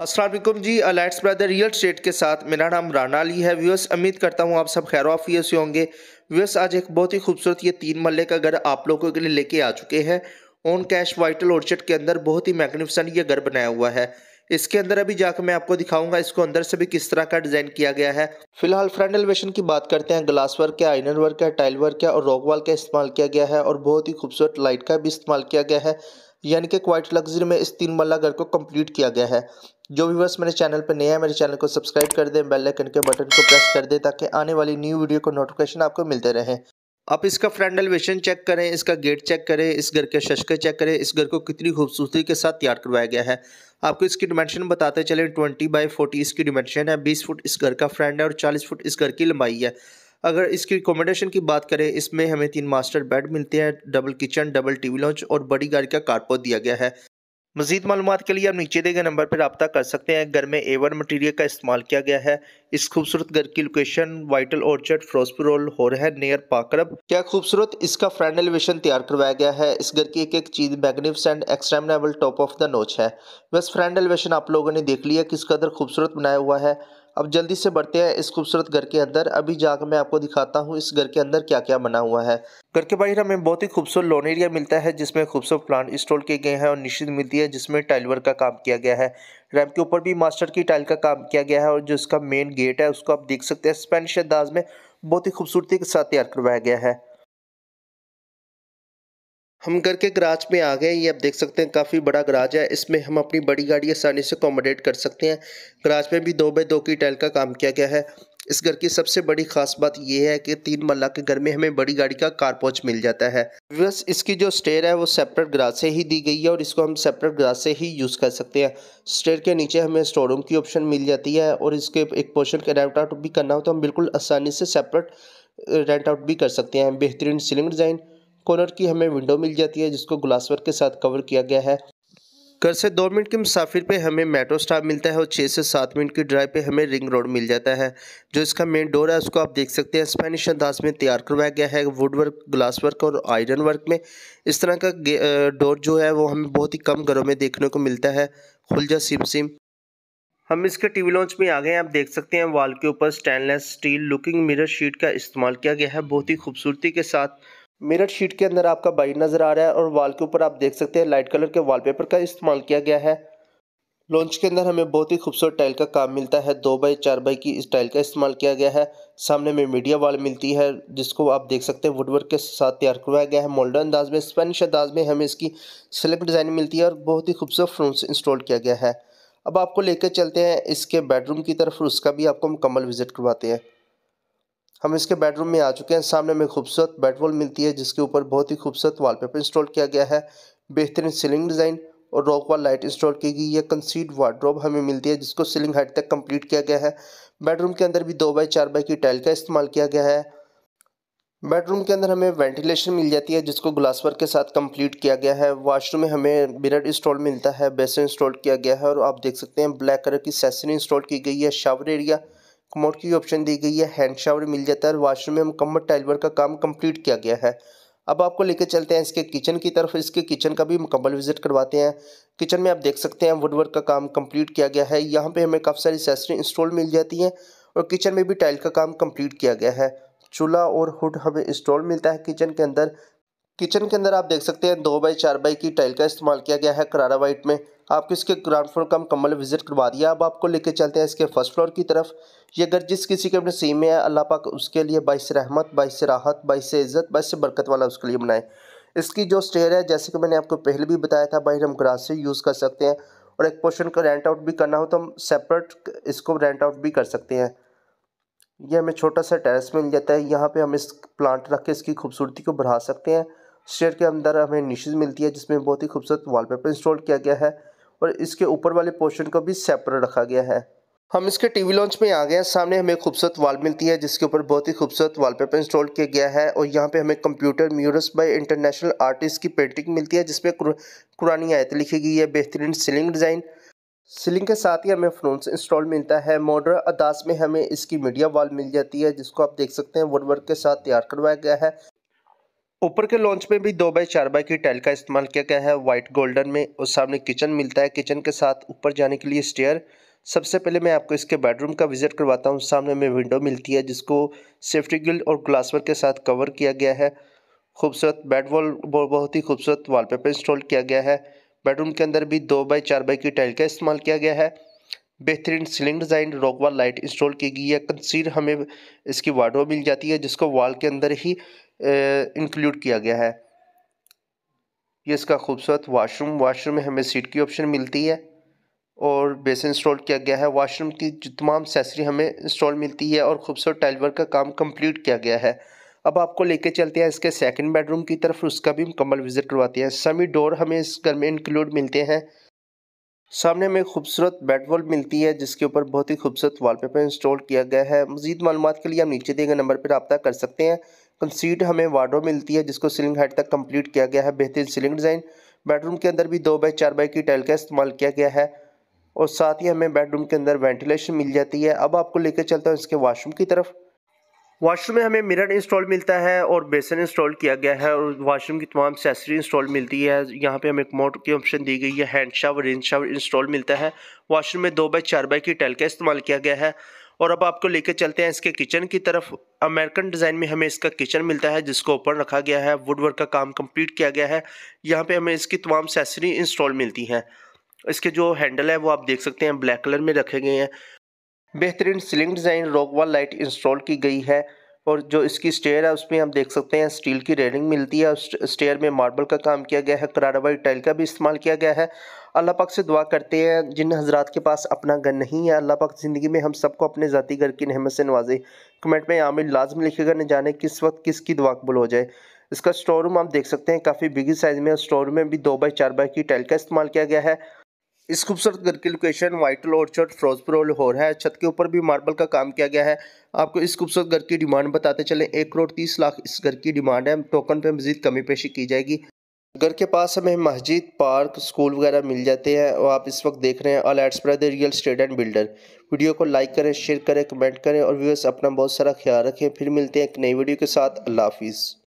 असलम जी अलाइट्स brother real estate के साथ मेरा नाम राना अली है व्यूअर्स उम्मीद करता हूँ आप सब खैर वाफियत से होंगे व्यूअर्स आज एक बहुत ही खूबसूरत ये तीन मल्ले का घर आप लोगों के लिए लेके आ चुके हैं ओन कैश वाइटल ऑर्चर्ड के अंदर बहुत ही मैग्निफिसेंट ये घर बनाया हुआ है इसके अंदर अभी जाकर मैं आपको दिखाऊंगा इसको अंदर से भी किस तरह का डिज़ाइन किया गया है फिलहाल फ्रंट एलिवेशन की बात करते हैं ग्लास वर्क क्या आइनर वर्क क्या टाइल वर्क क्या और रॉक वाल का इस्तेमाल किया गया है और बहुत ही खूबसूरत लाइट का भी इस्तेमाल किया गया है यानी कि क्वाइट लग्जरी में इस तीन मल्ला घर को कंप्लीट किया गया है जो भी बस मेरे चैनल पर नया है मेरे चैनल को सब्सक्राइब कर दें बेल आइकन के बटन को प्रेस कर दें ताकि आने वाली न्यू वीडियो को नोटिफिकेशन आपको मिलते रहें आप इसका फ्रंट एलिवेशन चेक करें इसका गेट चेक करें इस घर के शशके चेक करें इस घर को कितनी खूबसूरती के साथ तैयार करवाया गया है आपको इसकी डिमेंशन बताते चलें ट्वेंटी बाई फोर्टी इसकी डिमेंशन है बीस फुट इस घर का फ्रंट है और चालीस फुट इस घर की लंबाई है अगर इसकी रिकोमेंडेशन की बात करें इसमें हमें तीन मास्टर बेड मिलते हैं double kitchen double TV lounge और बड़ी गाड़ी का कारपो दिया गया है मजीद मालूम के लिए आप नीचे दिए गए नंबर पर रबता कर सकते हैं घर में एवर मटीरियल का इस्तेमाल किया गया है इस खूबसूरत घर की लोकेशन वाइटल ऑर्चर्ड फिरोजपुर हो रहा है नियर पाकरब क्या खूबसूरत इसका फ्रंट एलिवेशन तैयार करवाया गया है इस घर की एक एक चीज़ magnificent extendable top of the notch है बस फ्रंट एलिवेशन आप लोगों ने देख लिया किस कदर खूबसूरत बनाया हुआ है अब जल्दी से बढ़ते हैं इस खूबसूरत घर के अंदर अभी जाकर मैं आपको दिखाता हूँ इस घर के अंदर क्या क्या बना हुआ है घर के बाहर हमें बहुत ही खूबसूरत लोन एरिया मिलता है जिसमें खूबसूरत प्लांट इंस्टॉल किए गए हैं और निश्चित मिलती है जिसमें टाइल वर्क का काम किया गया है रैम के ऊपर भी मास्टर की टाइल का काम किया गया है और जो इसका मेन गेट है उसको आप देख सकते हैं स्पेनिश अंदाज में बहुत ही खूबसूरती के साथ तैयार करवाया गया है हम घर के गराज में आ गए ये आप देख सकते हैं काफ़ी बड़ा गराज है इसमें हम अपनी बड़ी गाड़ी आसानी से अकोमोडेट कर सकते हैं गराज में भी दो बाय दो की टाइल का काम किया गया है इस घर की सबसे बड़ी खास बात यह है कि तीन मल्ला के घर में हमें बड़ी गाड़ी का कारपोच मिल जाता है बस इसकी जो स्टेयर है वो सेपरेट ग्रास से ही दी गई है और इसको हम सेपरेट ग्रास से ही यूज़ कर सकते हैं स्टेयर के नीचे हमें स्टोर रूम की ऑप्शन मिल जाती है और इसके एक पोर्शन का रेंट आउट भी करना हो तो हम बिल्कुल आसानी से सेपरेट रेंट आउट भी कर सकते हैं बेहतरीन सीलिंग डिज़ाइन कॉर्नर की हमें विंडो मिल जाती है जिसको वर्क के साथ कवर किया गया है घर से दो मिनट के मुसाफिर पे हमें मेट्रो स्टाप मिलता है और छः से सात मिनट की ड्राइव पे हमें रिंग रोड मिल जाता है जो इसका मेन डोर है उसको आप देख सकते हैं स्पेनिश अंदाज में तैयार करवाया गया है वुड वर्क ग्लास वर्क और आयरन वर्क में इस तरह का डोर जो है वो हमें बहुत ही कम घरों में देखने को मिलता है खुलजा सिम सिम हम इसके टीवी लॉन्च में आ गए हैं आप देख सकते हैं वॉल के ऊपर stainless steel looking mirror sheet का इस्तेमाल किया गया है बहुत ही खूबसूरती के साथ मिरर शीट के अंदर आपका बाइट नज़र आ रहा है और वॉल के ऊपर आप देख सकते हैं लाइट कलर के वॉलपेपर का इस्तेमाल किया गया है लॉन्च के अंदर हमें बहुत ही खूबसूरत टाइल का काम मिलता है दो बाई चार बाई की इस टाइल का इस्तेमाल किया गया है सामने में मीडिया वाल मिलती है जिसको आप देख सकते हैं वुडवर्क के साथ तैयार करवाया गया है मोल्डर अंदाज में स्पेनिश अंदाज में हमें इसकी सिल्क डिज़ाइन मिलती है और बहुत ही खूबसूरत फ्रूट्स इंस्टॉल किया गया है अब आपको लेकर चलते हैं इसके बेडरूम की तरफ उसका भी आपको मुकम्मल विजिट करवाते हैं हम इसके बेडरूम में आ चुके हैं सामने में खूबसूरत बेडवॉल मिलती है जिसके ऊपर बहुत ही खूबसूरत वॉलपेपर इंस्टॉल किया गया है बेहतरीन सीलिंग डिज़ाइन और रॉक वॉल लाइट इंस्टॉल की गई है कंसीड वार्ड्रॉप हमें मिलती है जिसको सीलिंग हाइट तक कंप्लीट किया गया है बेडरूम के अंदर भी दो बाई चार बाई की टाइल का इस्तेमाल किया गया है बेडरूम के अंदर हमें वेंटिलेशन मिल जाती है जिसको ग्लास वर्क के साथ कंप्लीट किया गया है वाशरूम में हमें बिरड इंस्टॉल मिलता है बेसन इंस्टॉल किया गया है और आप देख सकते हैं ब्लैक कलर की सेसरी इंस्टॉल की गई है शावर एरिया कमोड की ऑप्शन दी गई है हैंड शावर मिल जाता है वाशरूम में मुकम्मल टाइल वर्क का काम कंप्लीट किया गया है अब आपको लेके चलते हैं इसके किचन की तरफ इसके किचन का भी मुकम्मल विजिट करवाते हैं किचन में आप देख सकते हैं वुड वर्क का काम कंप्लीट किया गया है यहाँ पे हमें काफ़ी सारी सेसरी इंस्टॉल मिल जाती हैं और किचन में भी टाइल का काम कम्प्लीट किया गया है चूल्हा और हुड हमें इंस्टॉल मिलता है किचन के अंदर किचन के अंदर आप देख सकते हैं दो बाई चार बाई की टाइल का इस्तेमाल किया गया है करारा वाइट में आपको इसके ग्राउंड फ्लोर का मुकम्मल विजिट करवा दिया अब आपको लेके चलते हैं इसके फर्स्ट फ्लोर की तरफ ये अगर जिस किसी के अपने सीम में है अल्लाह पाक उसके लिए बाईस रहमत बाईस राहत बाईस इज़्ज़त बाईस बरकत वाला उसके लिए बनाए इसकी जो स्टेयर है जैसे कि मैंने आपको पहले भी बताया था भाई हम ग्रास से यूज़ कर सकते हैं और एक पोर्शन का रेंट आउट भी करना हो तो हम सेपरेट इसको रेंट आउट भी कर सकते हैं ये हमें छोटा सा टेरेस मिल जाता है यहाँ पे हम इस प्लांट रख के इसकी खूबसूरती को बढ़ा सकते हैं शेयर के अंदर हमें निशेज मिलती है जिसमें बहुत ही खूबसूरत वॉलपेपर इंस्टॉल किया गया है और इसके ऊपर वाले पोर्शन को भी सेपरेट रखा गया है हम इसके टीवी लॉन्च में आ गए हैं सामने हमें खूबसूरत वाल मिलती है जिसके ऊपर बहुत ही खूबसूरत वॉलपेपर इंस्टॉल किया गया है और यहाँ पे हमें computer murals by international artist की पेंटिंग मिलती है जिसमें कुरानी आयत लिखी गई है बेहतरीन सीलिंग डिज़ाइन सीलिंग के साथ ही हमें फ्रोन इंस्टॉल मिलता है मॉडर्न अदास में हमें इसकी मीडिया वाल मिल जाती है जिसको आप देख सकते हैं वुड वर्क के साथ तैयार करवाया गया है ऊपर के लॉन्च में भी दो बाई चार बाई की टाइल का इस्तेमाल किया गया है वाइट गोल्डन में और सामने किचन मिलता है किचन के साथ ऊपर जाने के लिए स्टेयर सबसे पहले मैं आपको इसके बेडरूम का विजिट करवाता हूँ सामने में विंडो मिलती है जिसको सेफ्टी गिल्ड और ग्लासवर के साथ कवर किया गया है खूबसूरत बेड वॉल बहुत ही खूबसूरत वॉलपेपर इंस्टॉल किया गया है बेडरूम के अंदर भी दो बाई चार बाई की टाइल का इस्तेमाल किया गया है बेहतरीन ceiling design rock wall light install की गई है कंसीर हमें इसकी वार्डो मिल जाती है जिसको वॉल के अंदर ही इंक्लूड किया गया है ये इसका खूबसूरत वाशरूम वाशरूम में हमें सीट की ऑप्शन मिलती है और बेसन इंस्टॉल किया गया है वाशरूम की तमाम सेसरी हमें इंस्टॉल मिलती है और खूबसूरत टाइलवर का काम कंप्लीट किया गया है अब आपको लेके चलते हैं इसके सेकंड बेडरूम की तरफ उसका भी मुकम्मल विजिट करवाते हैं समी डोर हमें इस घर में इंक्लूड मिलते हैं सामने हमें खूबसूरत बेड वॉल मिलती है जिसके ऊपर बहुत ही खूबसूरत वाल इंस्टॉल किया गया है मजीद मालूम के लिए हम नीचे दिए गए नंबर पर रबता कर सकते हैं कंसीट हमें वार्डो मिलती है जिसको सीलिंग हाइट तक कंप्लीट किया गया है बेहतरीन सीलिंग डिज़ाइन बेडरूम के अंदर भी दो बाई चार बाई की टाइल का इस्तेमाल किया गया है और साथ ही हमें बेडरूम के अंदर वेंटिलेशन मिल जाती है अब आपको लेकर चलता हूँ इसके वाशरूम की तरफ वाशरूम में हमें मिरर इंस्टॉल मिलता है और बेसन इंस्टॉल किया गया है और वाशरूम की तमाम सेसरी इंस्टॉल मिलती है यहाँ पे हमें एक मोटर की ऑप्शन दी गई है hand shower range shower install मिलता है वाशरूम में दो बाई चार बाई की टाइल का इस्तेमाल किया गया है और अब आपको लेके चलते हैं इसके किचन की तरफ अमेरिकन डिज़ाइन में हमें इसका किचन मिलता है जिसको ऊपर रखा गया है वुड वर्क का काम कंप्लीट किया गया है यहाँ पे हमें इसकी तमाम सेसरी इंस्टॉल मिलती हैं इसके जो हैंडल है वो आप देख सकते हैं ब्लैक कलर में रखे गए हैं बेहतरीन ceiling design rock wall light install की गई है और जो इसकी स्टेयर है उसमें हम देख सकते हैं स्टील की रेलिंग मिलती है स्टेयर में मार्बल का काम किया गया है कराराबाई टाइल का भी इस्तेमाल किया गया है अल्लाह पाक से दुआ करते हैं जिन हजरात के पास अपना घर नहीं है अल्लाह पाक ज़िंदगी में हम सबको अपने ज़ाती घर की नहमत से नवाजे कमेंट में आमिर लाजम लिखेगा न जाने किस वक्त किसकी दुआ कबुल हो जाए इसका स्टोर रूम आप देख सकते हैं काफ़ी बिगी साइज़ में स्टोर रूम में भी दो बाई चार बाई की टाइल का इस्तेमाल किया गया है इस खूबसूरत घर की location Vital Orchard Ferozepur Lahore है छत के ऊपर भी मार्बल का काम किया गया है आपको इस खूबसूरत घर की डिमांड बताते चले एक करोड़ तीस लाख इस घर की डिमांड है टोकन पे मजीद कमी पेशी की जाएगी घर के पास हमें मस्जिद पार्क स्कूल वगैरह मिल जाते हैं और आप इस वक्त देख रहे हैं ऑल एड्स brother real estate and builder video को लाइक करें शेयर करें कमेंट करें और व्यूअर्स अपना बहुत सारा ख्याल रखें फिर मिलते हैं एक नई वीडियो के साथ अल्लाह हाफिज़